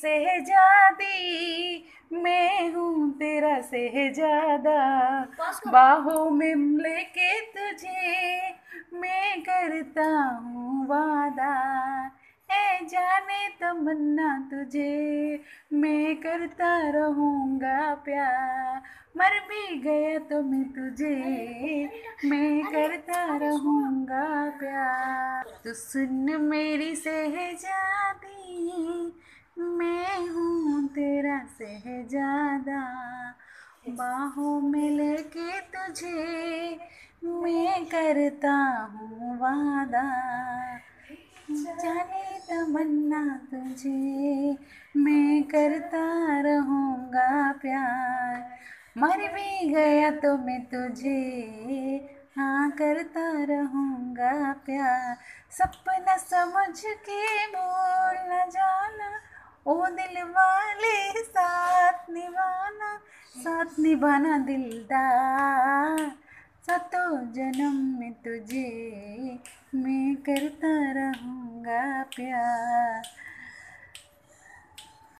सहजादी मैं हूँ तेरा सहजादा बाहों में लेके तुझे मैं करता हूँ वादा है जाने तमन्ना तुझे मैं करता रहूँगा प्यार मर भी गया तो मैं तुझे मैं करता रहूँगा प्यार तू सुन मेरी सहजादी सहजादा बाहों में लेके तुझे मैं करता हूँ वादा जाने तमन्ना तुझे मैं करता रहूँगा प्यार मर भी गया तो मैं तुझे हाँ करता रहूँगा प्यार सपना समझ के बोल ओ दिल वाले साथ निभाना साथ निभाना दिलदार सतो जन्म में तुझे मैं करता रहूँगा प्यार